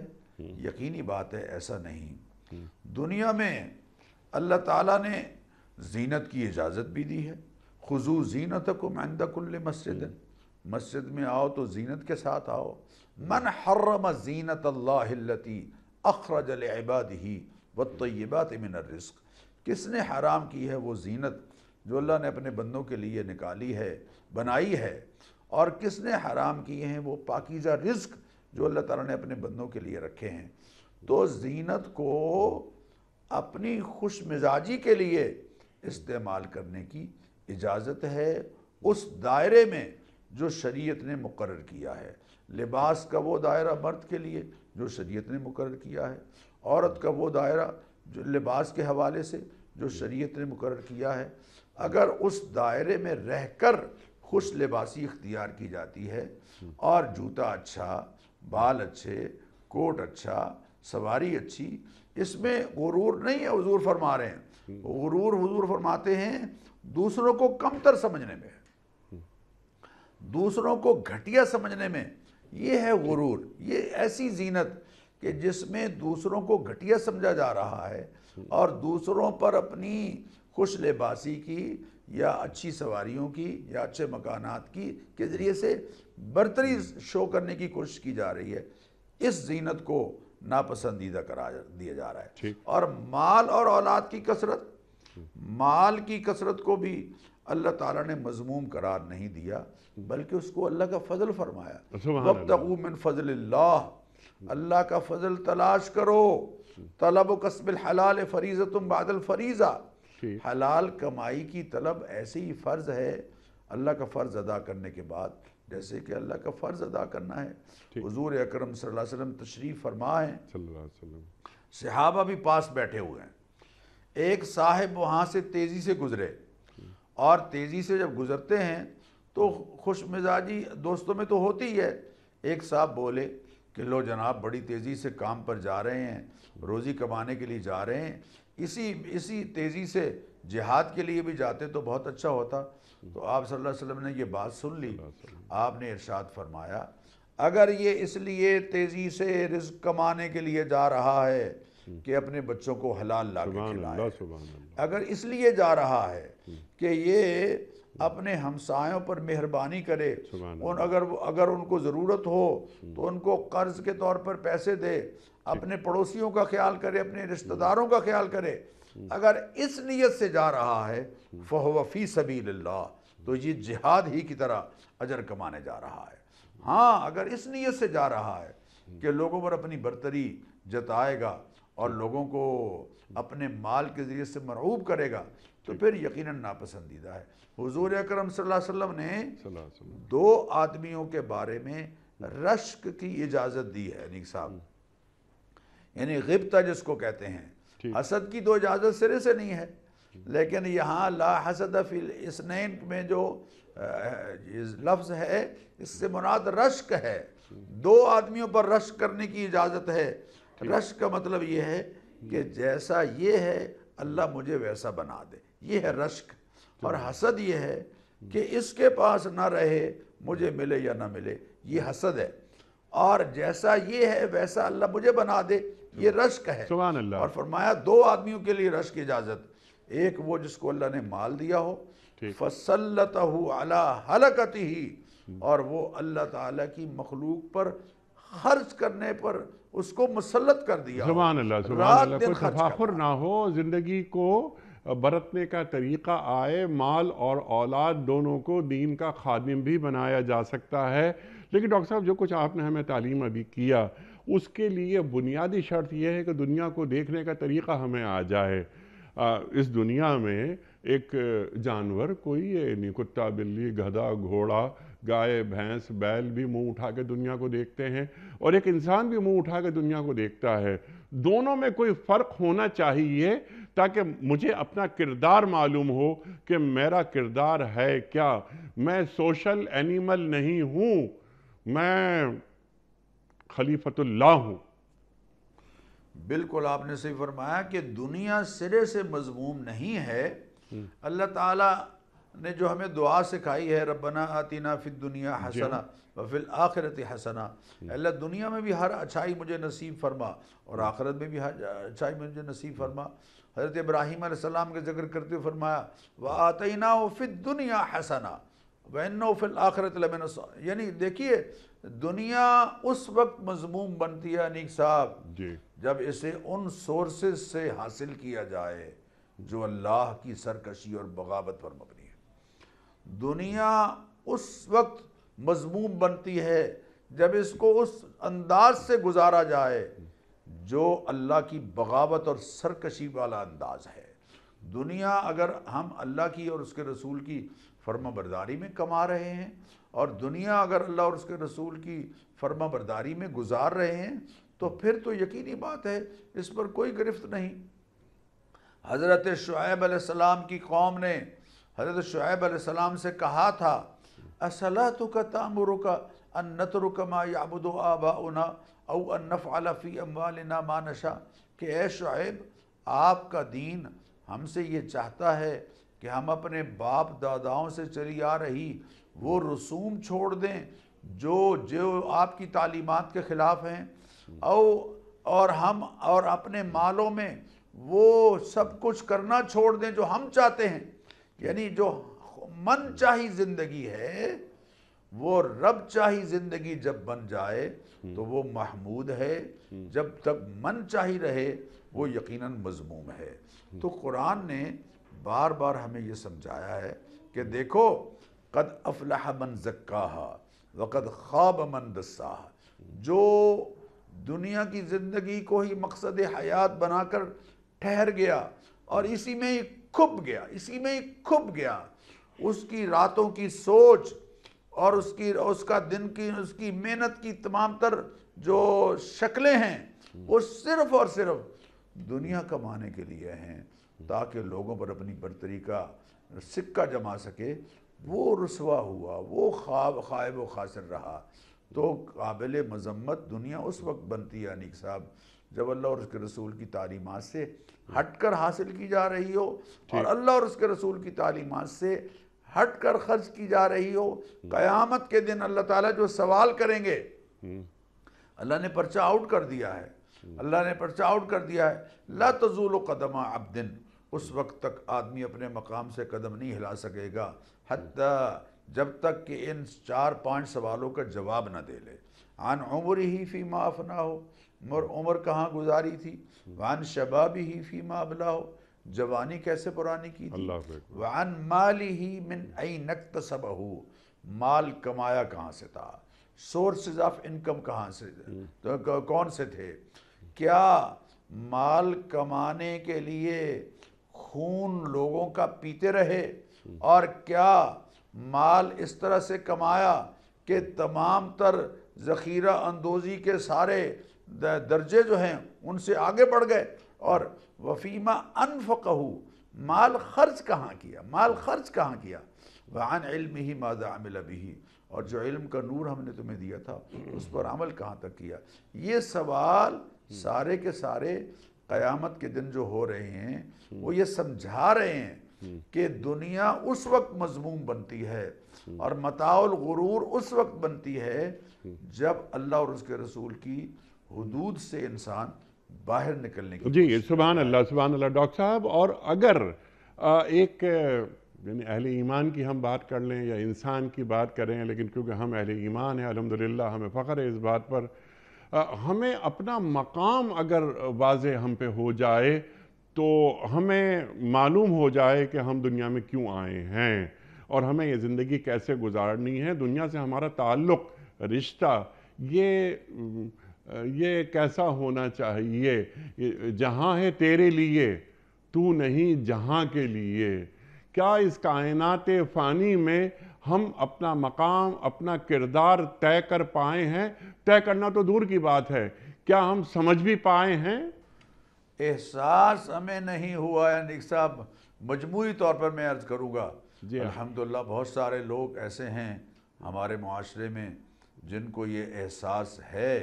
यकीनी बात है ऐसा नहीं दुनिया में अल्लाह ताला ने जीनत की इजाज़त भी दी है खुजू जीनत को मैंदा मस्जिद मस्जिद में आओ तो जीनत के साथ आओ मन हर्रम जीनत अल्लाती अखरज अबाद ही व तयबात मिन रिस्क किसने हराम की है वो जीनत जो अल्लाह ने अपने बंदों के लिए निकाली है बनाई है और किसने हराम किए हैं वो पाकिज़ा रिस्क जो अल्लाह ताला ने अपने बंदों के लिए रखे हैं तो जीनत को अपनी खुश मिजाजी के लिए इस्तेमाल करने की इजाज़त है उस दायरे में जो शरीयत ने मुकर किया है लिबास का वो दायरा मर्द के लिए जो शरीयत ने मुकर किया है औरत का वो दायरा जो लिबास के हवाले से जो शरीयत ने मुकर किया है अगर उस दायरे में रह कर खुश लिबासी इख्तियार की जाती है और जूता अच्छा बाल अच्छे कोट अच्छा सवारी अच्छी इसमें गुरूर नहीं है हजूर फरमा रहे हैं गुरूर हजूर फरमाते हैं दूसरों को कमतर समझने में दूसरों को घटिया समझने में ये है गुरूर ये ऐसी जीनत कि जिसमें दूसरों को घटिया समझा जा रहा है और दूसरों पर अपनी खुश लिबासी की या अच्छी सवारियों की या अच्छे मकानात की के ज़रिए से बरतरी शो करने की कोशिश की जा रही है इस जीनत को नापसंदीदा करा दिया जा रहा है और माल और औलाद की कसरत माल की कसरत को भी अल्लाह ताला ने मजमूम करार नहीं दिया बल्कि उसको अल्लाह का फजल फरमाया अल्लाह का फजल तलाश करो तलब कस्बिल हलाल फरीज़ा तुम बादल फरीज़ा हलाल कमाई की तलब ऐसे ही फ़र्ज़ है अल्लाह का फ़र्ज़ अदा करने के बाद जैसे कि अल्लाह का फ़र्ज़ अदा करना है हजूर अक्रम सल्लम तशरीफ़ फरमाए सहाबा भी पास बैठे हुए हैं एक साहिब वहाँ से तेज़ी से गुज़रे और तेज़ी से जब गुज़रते हैं तो खुश मिजाजी दोस्तों में तो होती है एक साहब बोले कि लो जनाब बड़ी तेज़ी से काम पर जा रहे हैं रोज़ी कमाने के लिए जा रहे हैं इसी इसी तेज़ी से जिहाद के लिए भी जाते तो बहुत अच्छा होता तो आप सल्लल्लाहु अलैहि वसल्लम ने ये बात सुन ली आपने इरशाद फरमाया अगर ये इसलिए तेज़ी से रिज्क कमाने के लिए जा रहा है कि अपने बच्चों को हलाल ला खिलाए अगर इसलिए जा रहा है कि ये अपने हमसायों पर मेहरबानी करे उन अगर अगर उनको ज़रूरत हो hmm. तो उनको कर्ज के तौर पर पैसे दे अपने पड़ोसियों का ख्याल करे अपने hmm. रिश्तेदारों का ख्याल करे hmm. अगर इस नीयत से जा रहा है वफ़ी सबी तो ये जिहाद ही की तरह अजर कमाने जा रहा है हाँ अगर इस नीयत से जा रहा है कि लोगों पर अपनी बरतरी जताएगा और लोगों को अपने माल के ज़रिए से मरूब करेगा तो फिर यकीनन नापसंदीदा है हुजूर अकरम वसल्लम ने दो आदमियों के बारे में रश्क की इजाज़त दी है निक साहब यानी गिबता जिसको कहते हैं हसद की तो इजाज़त सिरे से नहीं है लेकिन यहाँ ला हसद फिल इसनैन में जो लफ्ज़ है इससे मुराद रश्क है दो आदमियों पर रश्क करने की इजाज़त है रश्क का मतलब ये है कि जैसा ये है अल्लाह मुझे वैसा बना दे ये है रश्क तो और हसद ये है कि इसके पास ना रहे मुझे मिले या ना मिले ये हाँ। हसद है और जैसा ये है वैसा अल्लाह मुझे बना दे ये तो रश्क है और फरमाया दो आदमियों के लिए रश्क की इजाज़त एक वो जिसको अल्लाह ने माल दिया हो फसलत अला हलकत ही हम्म। और वो अल्लाह ताला की मखलूक पर खर्च करने पर उसको मुसलत कर दिया जुबान अल्लाह जुबान अल्लाह ना हो ज़िंदगी को बरतने का तरीक़ा आए माल और औलाद दोनों को दीन का खादिम भी बनाया जा सकता है लेकिन डॉक्टर साहब जो कुछ आपने हमें तालीम अभी किया उसके लिए बुनियादी शर्त यह है कि दुनिया को देखने का तरीक़ा हमें आ जाए इस दुनिया में एक जानवर कोई है नहीं कुत्ता बिल्ली गधा घोड़ा गाय भैंस बैल भी मुंह उठा के दुनिया को देखते हैं और एक इंसान भी मुंह उठा के दुनिया को देखता है दोनों में कोई फ़र्क होना चाहिए ताकि मुझे अपना किरदार मालूम हो कि मेरा किरदार है क्या मैं सोशल एनिमल नहीं हूँ मैं खलीफतुल्ला हूँ बिल्कुल आपने सही फरमाया कि दुनिया सिरे से मजमूम नहीं है हम्म। अल्लाह ताला ने जो हमें दुआ सिखाई है रबना आतीना फिर दुनिया हसना व फिर आखिरत हसना हम्म। अल्लाह दुनिया में भी हर अच्छाई मुझे नसीब फरमा और आखिरत में भी हर अच्छाई मुझे नसीब फरमा हज़रत इब्राहिम सलाम के जिक्र करते हुए फरमाया व आतना फ़िद दुनिया हसना वनो फिल आखरत लमिन यानी देखिए दुनिया उस वक्त मजमूम बनती है अनिक साहब जब इसे उन सोर्सेज से हासिल किया जाए जो अल्लाह की सरकशी और बगावत पर मबनी है दुनिया उस वक्त मजमूम बनती है जब इसको उस अंदाज से गुजारा जाए जो अल्लाह की बगावत और सरकशी वाला अंदाज है दुनिया अगर हम अल्लाह की और उसके रसूल की फर्मा बरदारी में कमा रहे हैं और दुनिया अगर अल्लाह और उसके रसूल की फर्मा बरदारी में गुजार रहे हैं तो फिर तो यकीनी बात है इस पर कोई गिरफ्त नहीं हज़रत शुएब अलैहिस्सलाम की कौम ने हज़रत शुएब अलैहिस्सलाम से कहा था असला तो का तामुर का अन्नतर कमा याबुद आबा उना अनफ़ अलफ़ी अम्बालना मानशा कि ए शाइब आपका दीन हमसे ये चाहता है कि हम अपने बाप दादाओं से चली आ रही वो रसूम छोड़ दें जो जो आपकी तालीमत के ख़िलाफ़ हैं और और हम और अपने मालों में वो सब कुछ करना छोड़ दें जो हम चाहते हैं यानी जो मन चाही ज़िंदगी है वो रब चाही ज़िंदगी जब बन जाए हम्म। तो वो महमूद है हम्म। जब तक मन चाह रहे वो यकीनन मजमूम है हम्म। तो कुरान ने बार बार हमें ये समझाया है कि देखो कद अफलाह मन जक्का वक़द ख्वाब मन दस्सा जो दुनिया की ज़िंदगी को ही मकसद हयात बनाकर ठहर गया और इसी में ही खुब गया इसी में ही खुब गया उसकी रातों की सोच और उसकी उसका दिन की उसकी मेहनत की तमाम तर जो शक्लें हैं वो सिर्फ और सिर्फ दुनिया कमाने के लिए हैं ताकि लोगों पर अपनी बरतरी का सिक्का जमा सके वो रसवा हुआ वो ख्वाब ख़ायब व खासर रहा तो काबिल मजम्मत दुनिया उस वक्त बनती है अनिक साहब जब अल्लाह और उसके रसूल की तालीमत से हट कर हासिल की जा रही हो और अल्लाह और उसके रसूल की तालीमत से हट कर खर्च की जा रही हो क़यामत के दिन अल्लाह ताला जो सवाल करेंगे अल्लाह ने पर्चा आउट कर दिया है अल्लाह ने पर्चा आउट कर दिया है ला तजूल कदम दिन उस वक्त तक आदमी अपने मकाम से कदम नहीं हिला सकेगा हत्या जब तक कि इन चार पांच सवालों का जवाब ना दे ले आन उम्र ही फ़ी माफ़ ना हो उम्र उम्र कहाँ गुजारी थी वान शबाब ही फ़ी माबला हो जवानी कैसे पुरानी की थी वान माल ही मिन आई नक्त सब माल कमाया कहाँ से था सोर्सेज ऑफ इनकम कहाँ से हम्म। तो कौन से थे क्या माल कमाने के लिए खून लोगों का पीते रहे हम्म। और क्या माल इस तरह से कमाया कि तमाम तर ज़ख़ीरा अंदोज़ी के सारे दर्जे जो हैं उनसे आगे बढ़ गए और वफ़ीमा कहू माल खर्च कहाँ किया माल खर्च कहाँ किया वाहन इल्म ही मादा अमिल अभी और जो इल्म का नूर हमने तुम्हें दिया था उस पर अमल कहाँ तक किया ये सवाल सारे के सारे क़यामत के दिन जो हो रहे हैं वो ये समझा रहे हैं कि दुनिया उस वक्त मजमूम बनती है और मताउल गुरूर उस वक्त बनती है जब अल्लाह और उसके रसूल की हदूद से इंसान बाहर निकलने की जी सुबह अल्लाह सुबह अल्लाह डॉक्टर साहब और अगर एक यानी अहले ईमान की हम बात कर लें या इंसान की बात करें लेकिन क्योंकि हम अहले ईमान हैं अलहमदिल्ला हमें फ़ख्र है इस बात पर हमें अपना मकाम अगर वाज हम पे हो जाए तो हमें मालूम हो जाए कि हम दुनिया में क्यों आए हैं और हमें ये ज़िंदगी कैसे गुजारनी है दुनिया से हमारा ताल्लुक़ रिश्ता ये ये कैसा होना चाहिए जहाँ है तेरे लिए तू नहीं जहाँ के लिए क्या इस कायनात फ़ानी में हम अपना मकाम अपना किरदार तय कर पाए हैं तय करना तो दूर की बात है क्या हम समझ भी पाए हैं एहसास हमें नहीं हुआ है निक साहब मजमूरी तौर पर मैं अर्ज़ करूँगा जी हाँ। अलहमदिल्ला बहुत सारे लोग ऐसे हैं हमारे माशरे में जिनको ये एहसास है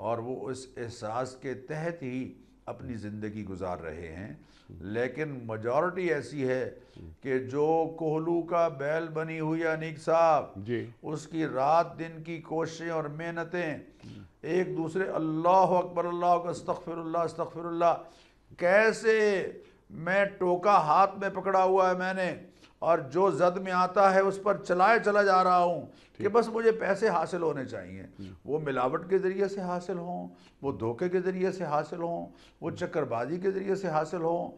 और वो इस एहसास के तहत ही अपनी ज़िंदगी गुजार रहे हैं लेकिन मजॉरिटी ऐसी है कि जो कोहलू का बैल बनी हुई अनिक साहब उसकी रात दिन की कोशिशें और मेहनतें एक दूसरे अल्लाह अकबर अल्लाह अस्तफ़िरल्ला अस्तफ़िरल्ला कैसे मैं टोका हाथ में पकड़ा हुआ है मैंने और जो जद में आता है उस पर चलाए चला जा रहा हूँ कि बस मुझे पैसे हासिल होने चाहिए वो मिलावट के ज़रिए से हासिल हों वो धोखे के ज़रिए से हासिल हों वो हम्म। चक्करबाजी के ज़रिए से हासिल हों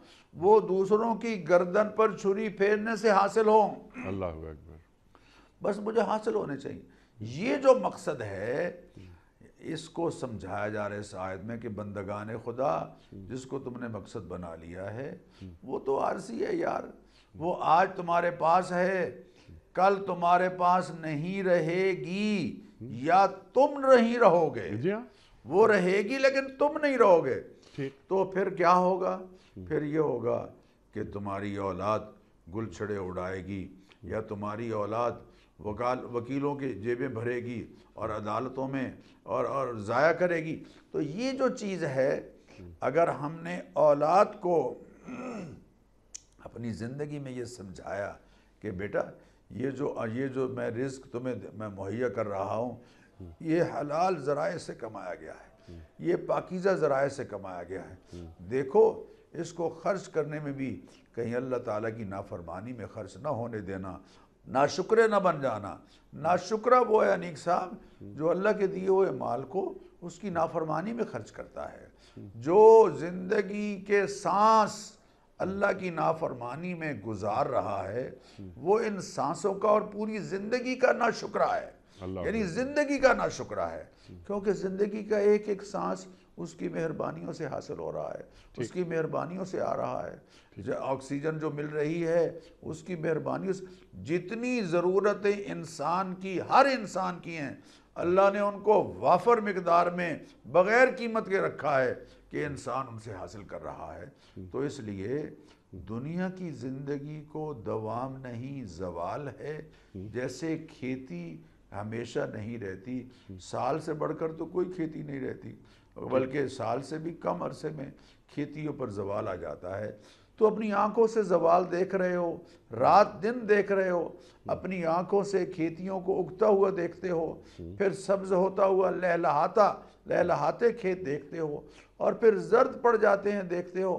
वो दूसरों की गर्दन पर छुरी फेरने से हासिल हों अल्लाह अकबर बस मुझे हासिल होने चाहिए ये जो मकसद है इसको समझाया जा रहा है शायद में कि बंदगा खुदा हम्म। जिसको तुमने मकसद बना लिया है हम्म। वो तो आरसी है यार वो आज तुम्हारे पास है कल तुम्हारे पास नहीं रहेगी या तुम नहीं रहोगे हाँ। वो रहेगी लेकिन तुम नहीं रहोगे तो फिर क्या होगा फिर ये होगा कि तुम्हारी औलाद गुलछड़े उड़ाएगी या तुम्हारी औलाद वकाल वकीलों की जेबें भरेगी और अदालतों में और और ज़ाया करेगी तो ये जो चीज़ है अगर हमने औलाद को अपनी ज़िंदगी में ये समझाया कि बेटा ये जो ये जो मैं रिस्क तुम्हें मैं मुहैया कर रहा हूँ ये हलाल ज़राए से कमाया गया है ये पाकिज़ा ज़राए से कमाया गया है देखो इसको खर्च करने में भी कहीं अल्लाह ताला की नाफरमानी में खर्च ना होने देना ना शुक्र ना बन जाना ना शुक्र वो है अनिक साहब जो अल्लाह के दिए हुए माल को उसकी नाफरमानी में खर्च करता है जो ज़िंदगी के सांस अल्लाह की नाफरमानी में गुजार रहा है वो इन सांसों का और पूरी ज़िंदगी का ना शुक्रा है यानी ज़िंदगी का ना शुक्रा है क्योंकि ज़िंदगी का एक एक सांस उसकी मेहरबानियों से हासिल हो रहा है उसकी मेहरबानियों से आ रहा है जो ऑक्सीजन जो मिल रही है उसकी मेहरबानियों से जितनी ज़रूरतें इंसान की हर इंसान की हैं अल्लाह ने उनको वाफर मकदार में बग़ैर कीमत के रखा है कि इंसान उनसे हासिल कर रहा है तो इसलिए दुनिया की ज़िंदगी को दवाम नहीं जवाल है जैसे खेती हमेशा नहीं रहती साल से बढ़कर तो कोई खेती नहीं रहती बल्कि साल से भी कम अरसे में खेतियों पर जवाल आ जाता है तो अपनी आंखों से जवाल देख रहे हो रात दिन देख रहे हो अपनी आंखों से खेतियों को उगता हुआ देखते हो फिर सब्ज होता हुआ लहलहाता लहलहाते खेत देखते हो और फिर जर्द पड़ जाते हैं देखते हो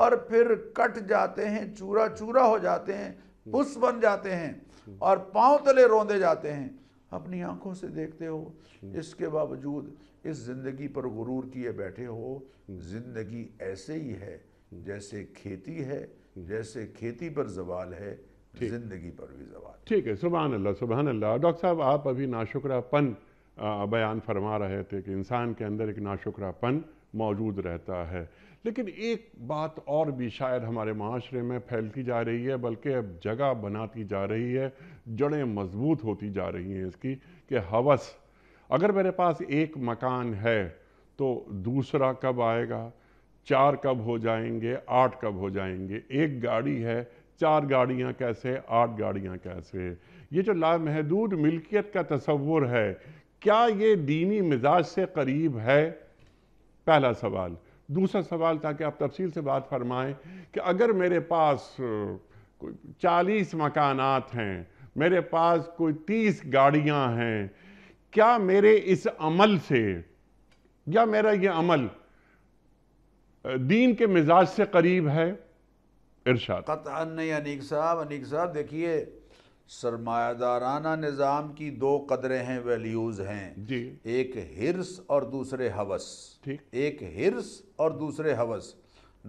और फिर कट जाते हैं चूरा चूरा हो जाते हैं पुस बन जाते हैं और पांव तले रोंदे जाते हैं अपनी आंखों से देखते हो इसके बावजूद इस जिंदगी पर गुरूर किए बैठे हो जिंदगी ऐसे ही है जैसे खेती है जैसे खेती पर जवाल है जिंदगी पर भी जवाल ठीक है सुबह अल्लाह सुबह अल्लाह डॉक्टर साहब आप अभी नाशुकरापन बयान फरमा रहे थे कि इंसान के अंदर एक नाशुकरापन मौजूद रहता है लेकिन एक बात और भी शायद हमारे माशरे में फैलती जा रही है बल्कि अब जगह बनाती जा रही है जड़ें मजबूत होती जा रही हैं इसकी कि हवस अगर मेरे पास एक मकान है तो दूसरा कब आएगा चार कब हो जाएंगे आठ कब हो जाएंगे एक गाड़ी है चार गाड़ियाँ कैसे आठ गाड़ियाँ कैसे ये जो लामहदूद मिल्कियत का तस्वुर है क्या ये दीनी मिजाज से करीब है पहला सवाल दूसरा सवाल ताकि आप तफसील से बात फरमाएं कि अगर मेरे पास कोई चालीस मकानात हैं मेरे पास कोई तीस गाड़ियां हैं क्या मेरे इस अमल से या मेरा ये अमल दीन के मिजाज से करीब है इर्शाद नहीं अनीक साहब अनीक साहब देखिए सरमायादाराना निज़ाम की दो कदरें हैं वैल्यूज़ हैं जी एक हिरस और दूसरे हवस ठीक एक हिरस और दूसरे हवस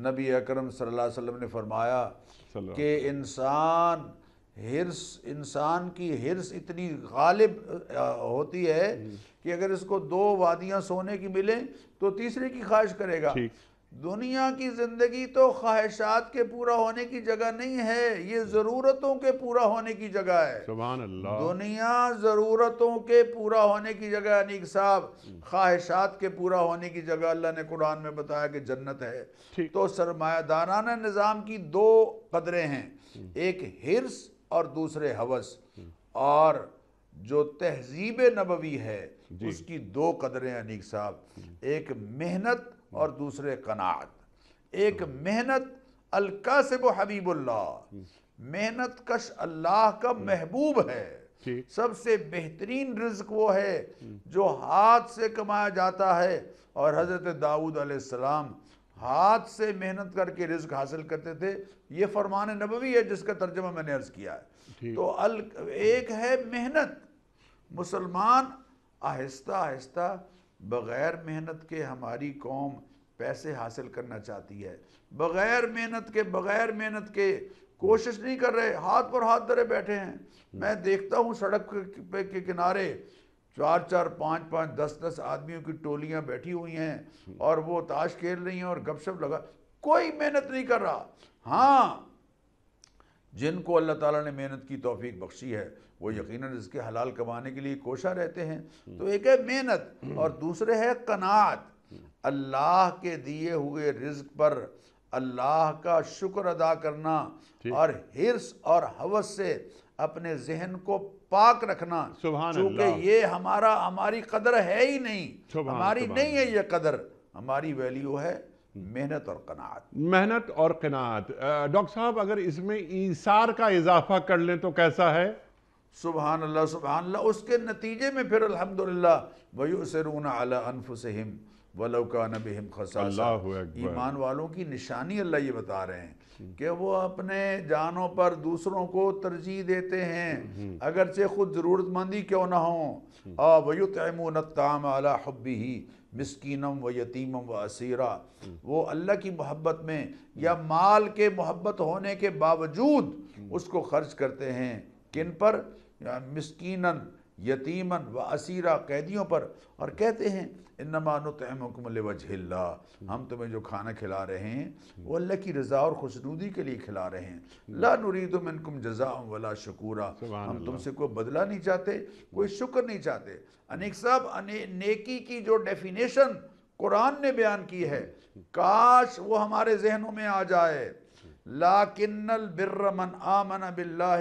नबी अकरम सल्लल्लाहु अलैहि वसल्लम ने फरमाया कि इंसान हिरस इंसान की हिरस इतनी गालिब होती है कि अगर इसको दो वादियां सोने की मिलें तो तीसरे की ख्वाहिश करेगा दुनिया की ज़िंदगी तो ख्वाहिशात के पूरा होने की जगह नहीं है ये ज़रूरतों के पूरा होने की जगह है अल्लाह दुनिया ज़रूरतों के पूरा होने की जगह अनिक साहब ख्वाहिशात के पूरा होने की जगह अल्लाह ने कुरान में बताया कि जन्नत है तो सरमायादाराना निज़ाम की दो कदरें हैं एक हिरस और दूसरे हवस और जो तहजीब नबवी है उसकी दो कदरें अनिक साहब एक मेहनत और दूसरे कनात एक मेहनत अलका से वो हबीबुल्ला मेहनत कश अल्लाह का महबूब है सबसे बेहतरीन रिज्क वो है जो हाथ से कमाया जाता है और हज़रत दाऊद अलैहिस्सलाम हाथ से मेहनत करके रिज्क हासिल करते थे ये फरमान नबवी है जिसका तर्जमा मैंने अर्ज़ किया है तो अल एक है मेहनत मुसलमान आहिस्ता आहिस्ता बग़ैर मेहनत के हमारी कौम पैसे हासिल करना चाहती है बग़ैर मेहनत के बग़ैर मेहनत के कोशिश नहीं कर रहे हाथ पर हाथ धरे बैठे हैं मैं देखता हूँ सड़क पे के किनारे चार चार पाँच पाँच दस दस आदमियों की टोलियाँ बैठी हुई हैं और वो ताश खेल रही हैं और गपशप लगा कोई मेहनत नहीं कर रहा हाँ जिनको अल्लाह ताला ने मेहनत की तोफीक बख्शी है वो हम्म। यकीन इसके हलाल कमाने के लिए कोशा रहते हैं हम्म। तो एक है मेहनत हम्म। और दूसरे है कनात अल्लाह के दिए हुए रिज्क पर अल्लाह का शुक्र अदा करना और हिरस और हवस से अपने जहन को पाक रखना क्योंकि ये हमारा हमारी कदर है ही नहीं हमारी नहीं है ये कदर हमारी वैल्यू है मेहनत और कनात मेहनत और कनात डॉक्टर साहब अगर इसमें ईसार का इजाफा कर लें तो कैसा है सुबहान अल्लाह सुबहान अल्लाह उसके नतीजे में फिर अल्हम्दुलिल्लाह वयू सरून अला अनफुसहिम कान बिहिम खसासा ईमान वालों की निशानी अल्लाह ये बता रहे हैं कि वो अपने जानों पर दूसरों को तरजीह देते हैं अगरचे खुद ज़रूरतमंदी क्यों ना हो आ वयुतमून ताम अला हब्बी मिसकीनम व यतीमम व असीरा वो अल्लाह की मोहब्बत में या माल के मोहब्बत होने के बावजूद उसको खर्च करते हैं किन पर मिसकीनन यतीमन व असीरा कैदियों पर और कहते हैं इनमानुतमकमल वजहिल्ला हम तुम्हें जो खाना खिला रहे हैं वो अल्लाह की रज़ा और खुशनूदी के लिए खिला रहे हैं ला कुम जजा वला शकूरा हम तुमसे कोई बदला नहीं चाहते कोई शुक्र नहीं चाहते अनेक साहब अने, नेकी की जो डेफिनेशन कुरान ने बयान की है काश वो हमारे जहनों में आ जाए लाकिन्नल बिर्रमन आमन बिल्ला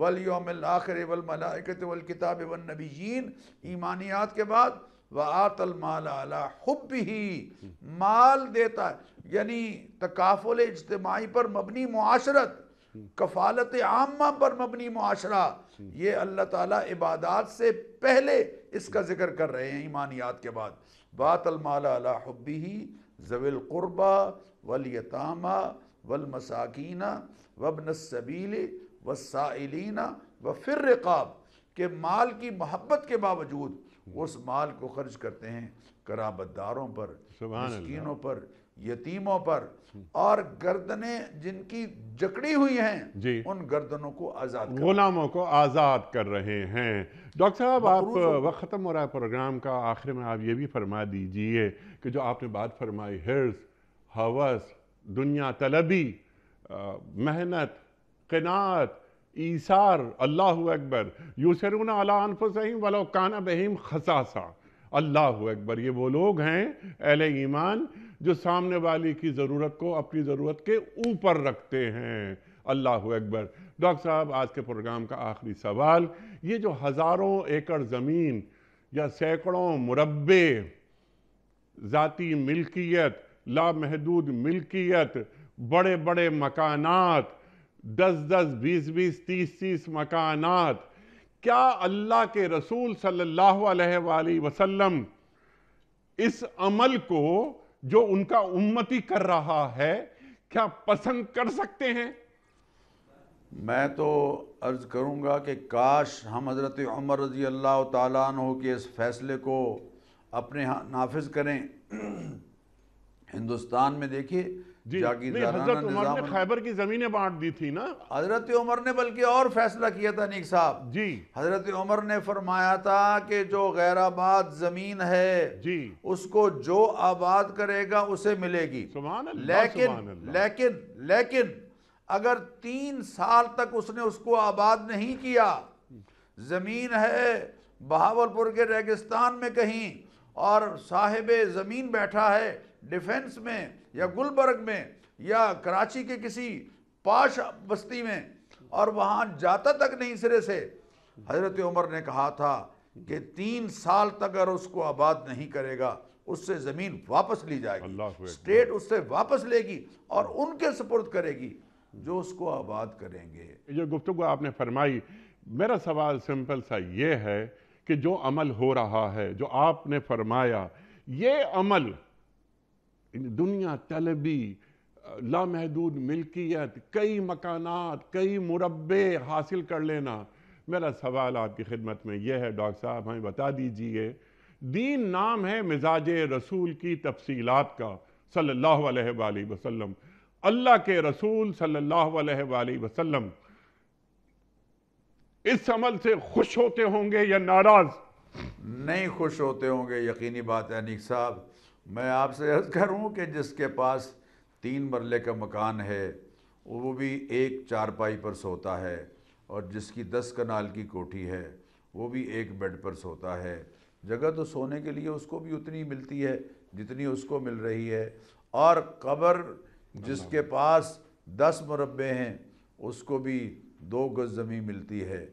वलयोमिल आखिर वलमलाकत वलकिताब वनबीन ईमानियात के बाद व आतल माल अला हुब ही माल देता है यानी तकाफुल इज्तमाही पर मबनी माशरत कफालत आमा पर मबनी माशरा ये अल्लाह ताला इबादत से पहले इसका जिक्र कर रहे हैं ईमानियात के बाद वातल माल अला हुब ही जविल वल वलमसाकीना वबनसबील वसाइलिना व फिर रिकाब के माल की मोहब्बत के बावजूद उस माल को खर्च करते हैं कराबतदारों पर मस्किनों पर यतीमों पर और गर्दने जिनकी जकड़ी हुई हैं जी उन गर्दनों को आज़ाद गुलामों को आज़ाद कर रहे हैं डॉक्टर साहब आप वक्त ख़त्म हो रहा है प्रोग्राम का आखिर में आप ये भी फरमा दीजिए कि जो आपने बात फरमाई हिर्स हवस दुनिया तलबी मेहनत कनात ईसार अल्लाह अकबर यूसरुन अलाफ़ीम वलोकाना बहीम खसासा अल्लाह अकबर ये वो लोग हैं अहल ईमान जो सामने वाले की ज़रूरत को अपनी ज़रूरत के ऊपर रखते हैं अल्लाह अकबर डॉक्टर साहब आज के प्रोग्राम का आखिरी सवाल ये जो हज़ारों एकड़ ज़मीन या सैकड़ों मुरबे ज़ाती मिल्कियत लामहदूद मिल्कियत बड़े बड़े मकानात दस दस बीस बीस तीस तीस मकानात क्या अल्लाह के रसूल सल्लल्लाहु अलैहि वसल्लम इस अमल को जो उनका उम्मती कर रहा है क्या पसंद कर सकते हैं मैं तो अर्ज़ करूंगा कि काश हम हज़रत उमर रज़ी अल्लाह तु के इस फ़ैसले को अपने यहाँ नाफिज करें हिंदुस्तान में देखिए खैबर की जमीनें बांट दी थी ना हजरत उमर ने बल्कि और फैसला किया था नीक साहब जी हजरत उमर ने फरमाया था कि जो गैर आबाद जमीन है जी उसको जो आबाद करेगा उसे मिलेगी लेकिन लेकिन लेकिन, लेकिन अगर तीन साल तक उसने उसको आबाद नहीं किया जमीन है बहावलपुर के रेगिस्तान में कहीं और साहिब जमीन बैठा है डिफेंस में या गुलबर्ग में या कराची के किसी पाश बस्ती में और वहाँ जाता तक नहीं सिरे से हजरत उमर ने कहा था कि तीन साल तक अगर उसको आबाद नहीं करेगा उससे ज़मीन वापस ली जाएगी स्टेट उससे वापस लेगी और उनके सपोर्ट करेगी जो उसको आबाद करेंगे ये गुफ्तु आपने फरमाई मेरा सवाल सिंपल सा ये है कि जो अमल हो रहा है जो आपने फरमाया ये अमल दुनिया तलबी लामहदूद मिल्कियत कई मकानात कई मुरबे हासिल कर लेना मेरा सवाल आपकी खिदमत में यह है डॉक्टर साहब हमें बता दीजिए दीन नाम है मिजाज रसूल की तफसीलात का सल्लल्लाहु अलैहि वसल्लम अल्लाह के रसूल सल्लल्लाहु अलैहि वसल्लम इस अमल से खुश होते होंगे या नाराज नहीं खुश होते होंगे यकीनी बात है निक साहब मैं आपसे अर्ज़ करूं कि जिसके पास तीन मरले का मकान है वो भी एक चारपाई पर सोता है और जिसकी दस कनाल की कोठी है वो भी एक बेड पर सोता है जगह तो सोने के लिए उसको भी उतनी मिलती है जितनी उसको मिल रही है और कबर जिसके पास दस मुरबे हैं उसको भी दो गज़ ज़मीन मिलती है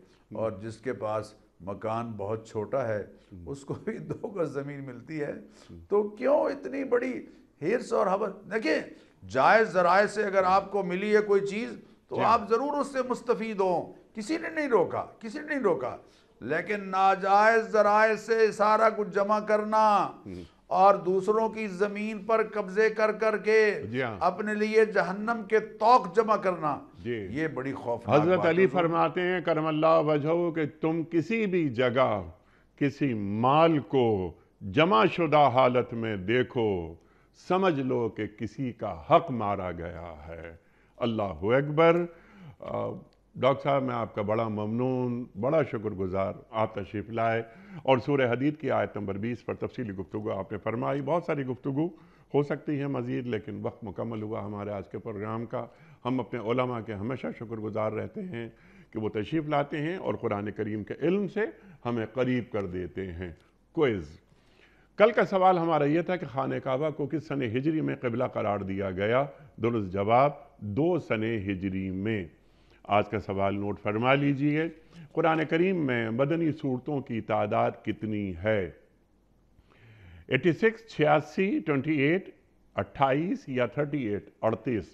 और जिसके पास मकान बहुत छोटा है हम्म। उसको भी दो गज ज़मीन मिलती है हम्म। तो क्यों इतनी बड़ी हिरस और हबर देखिए जायज़ ज़राए से अगर हम्म। आपको मिली है कोई चीज़ तो आप ज़रूर उससे मुस्तफीद हो किसी ने नहीं रोका किसी ने नहीं रोका लेकिन नाजायज़ जराये से सारा कुछ जमा करना और दूसरों की ज़मीन पर कब्ज़े कर करके हाँ। अपने लिए जहन्नम के तोक जमा करना ये बड़ी खौफ हजरत अली फरमाते हैं करमल्ला वजह कि तुम किसी भी जगह किसी माल को जमा शुदा हालत में देखो समझ लो कि किसी का हक मारा गया है अल्लाह अकबर डॉक्टर साहब मैं आपका बड़ा ममनून बड़ा शुक्रगुजार आप तशरीफ़ लाए और सूर्य हदीद की आयत नंबर 20 पर तफसी गुफ्तु आपने फरमाई बहुत सारी गुफ्तु हो सकती है मज़ीद लेकिन वक्त मुकम्मल हुआ हमारे आज के प्रोग्राम का हम अपने ओलमा के हमेशा शुक्रगुजार रहते हैं कि वो तशरीफ़ लाते हैं और क़ुरान करीम के इल्म से हमें करीब कर देते हैं कोइज़ कल का सवाल हमारा ये था कि खान काबा को किस सन हिजरी में कबला करार दिया गया दुरुस्त जवाब दो सन हिजरी में आज का सवाल नोट फरमा लीजिए कुरान करीम में बदनी सूरतों की तादाद कितनी है 86, छियासी 28, 28 या 38, 38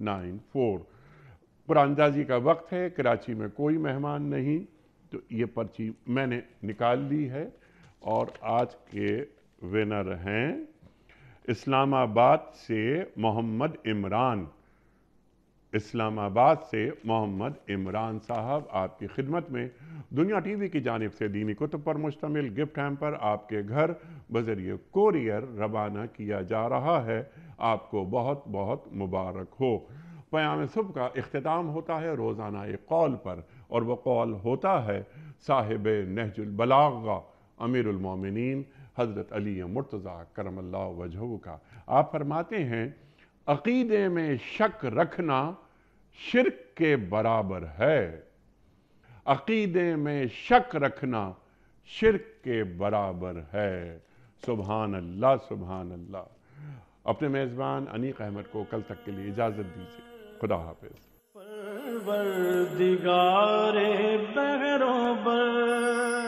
नाइन फोर कुरानदाजी का वक्त है कराची में कोई मेहमान नहीं तो ये पर्ची मैंने निकाल ली है और आज के विनर हैं इस्लामाबाद से मोहम्मद इमरान इस्लामाबाद से मोहम्मद इमरान साहब आपकी खिदमत में दुनिया टीवी की जानब से दीनी कुतुब पर मुश्तमिल गिफ्ट हैम पर आपके घर बजरिए कोरियर रवाना किया जा रहा है आपको बहुत बहुत मुबारक हो प्याम सुबह का अख्ताम होता है रोज़ाना एक कौल पर और वह कौल होता है साहिब नहजुलबलागा अमीरमिन हज़रत अली मुर्तज़ा करमल्ला वजह का आप फरमाते हैं अकीदे में शक रखना शिरक के बराबर है अकीदे में शक रखना शिरक के बराबर है सुबहान अल्लाह सुबहान अल्लाह अपने मेज़बान अनीक अहमद को कल तक के लिए इजाज़त दीजिए खुदा हाफिज दिगारे बहरों